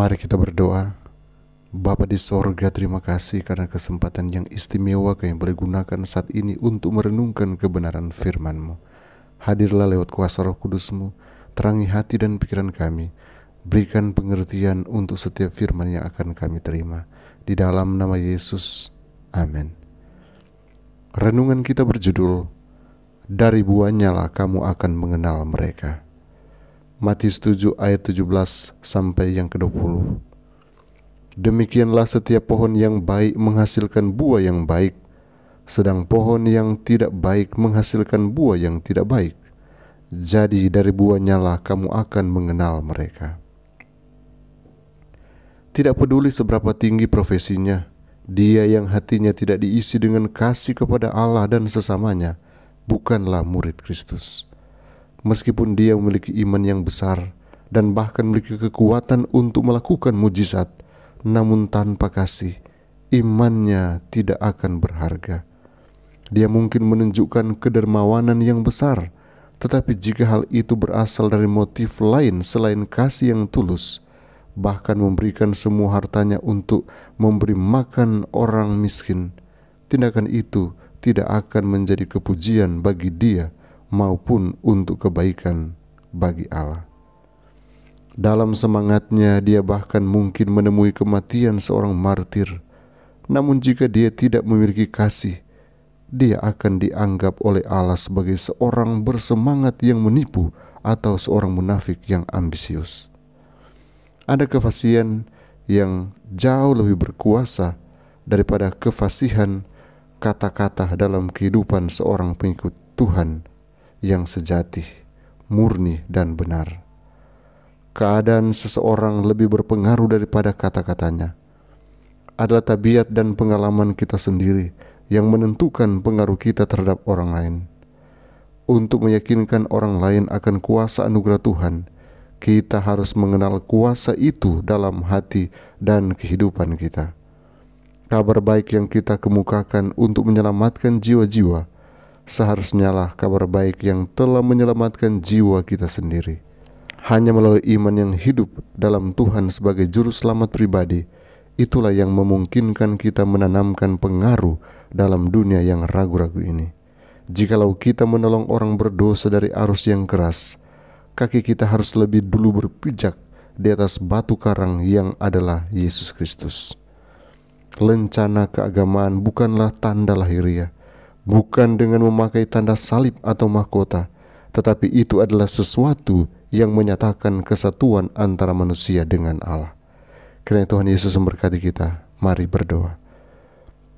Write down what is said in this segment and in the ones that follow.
Mari kita berdoa. Bapa di sorga terima kasih karena kesempatan yang istimewa kami boleh gunakan saat ini untuk merenungkan kebenaran firman-Mu. Hadirlah lewat kuasa roh kudus-Mu, terangi hati dan pikiran kami. Berikan pengertian untuk setiap firman yang akan kami terima. Di dalam nama Yesus. Amin. Renungan kita berjudul, Dari buahnya lah kamu akan mengenal mereka. Matius 7 ayat 17 sampai yang ke-20. Demikianlah setiap pohon yang baik menghasilkan buah yang baik, sedang pohon yang tidak baik menghasilkan buah yang tidak baik. Jadi dari buahnya lah kamu akan mengenal mereka. Tidak peduli seberapa tinggi profesinya, dia yang hatinya tidak diisi dengan kasih kepada Allah dan sesamanya, bukanlah murid Kristus meskipun dia memiliki iman yang besar dan bahkan memiliki kekuatan untuk melakukan mujizat, namun tanpa kasih, imannya tidak akan berharga. Dia mungkin menunjukkan kedermawanan yang besar, tetapi jika hal itu berasal dari motif lain selain kasih yang tulus, bahkan memberikan semua hartanya untuk memberi makan orang miskin, tindakan itu tidak akan menjadi kepujian bagi dia maupun untuk kebaikan bagi Allah. Dalam semangatnya, dia bahkan mungkin menemui kematian seorang martir. Namun, jika dia tidak memiliki kasih, dia akan dianggap oleh Allah sebagai seorang bersemangat yang menipu atau seorang munafik yang ambisius. Ada kefasihan yang jauh lebih berkuasa daripada kefasihan kata-kata dalam kehidupan seorang pengikut Tuhan yang sejati, murni, dan benar. Keadaan seseorang lebih berpengaruh daripada kata-katanya. Adalah tabiat dan pengalaman kita sendiri yang menentukan pengaruh kita terhadap orang lain. Untuk meyakinkan orang lain akan kuasa anugerah Tuhan, kita harus mengenal kuasa itu dalam hati dan kehidupan kita. Kabar baik yang kita kemukakan untuk menyelamatkan jiwa-jiwa seharusnya lah kabar baik yang telah menyelamatkan jiwa kita sendiri. Hanya melalui iman yang hidup dalam Tuhan sebagai juru selamat pribadi, itulah yang memungkinkan kita menanamkan pengaruh dalam dunia yang ragu-ragu ini. Jikalau kita menolong orang berdosa dari arus yang keras, kaki kita harus lebih dulu berpijak di atas batu karang yang adalah Yesus Kristus. Lencana keagamaan bukanlah tanda lahiriah, bukan dengan memakai tanda salib atau mahkota, tetapi itu adalah sesuatu yang menyatakan kesatuan antara manusia dengan Allah. Kiranya Tuhan Yesus memberkati kita. Mari berdoa.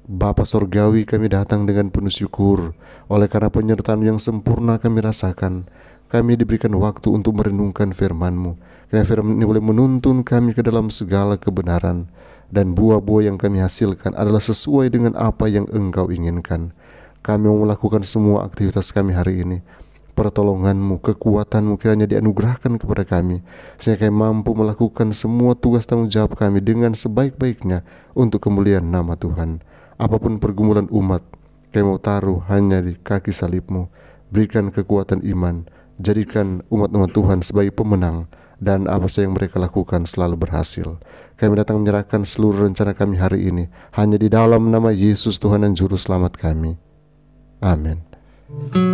Bapa Sorgawi kami datang dengan penuh syukur Oleh karena penyertaan yang sempurna kami rasakan Kami diberikan waktu untuk merenungkan firman-Mu Karena firman ini boleh menuntun kami ke dalam segala kebenaran Dan buah-buah yang kami hasilkan adalah sesuai dengan apa yang Engkau inginkan kami mau melakukan semua aktivitas kami hari ini. Pertolonganmu, kekuatanmu kiranya dianugerahkan kepada kami, sehingga kami mampu melakukan semua tugas tanggung jawab kami dengan sebaik-baiknya untuk kemuliaan nama Tuhan. Apapun pergumulan umat, kami mau taruh hanya di kaki salibmu. Berikan kekuatan iman, jadikan umat-umat Tuhan sebagai pemenang, dan apa saja yang mereka lakukan selalu berhasil. Kami datang menyerahkan seluruh rencana kami hari ini hanya di dalam nama Yesus Tuhan dan Juru Selamat kami. Amen.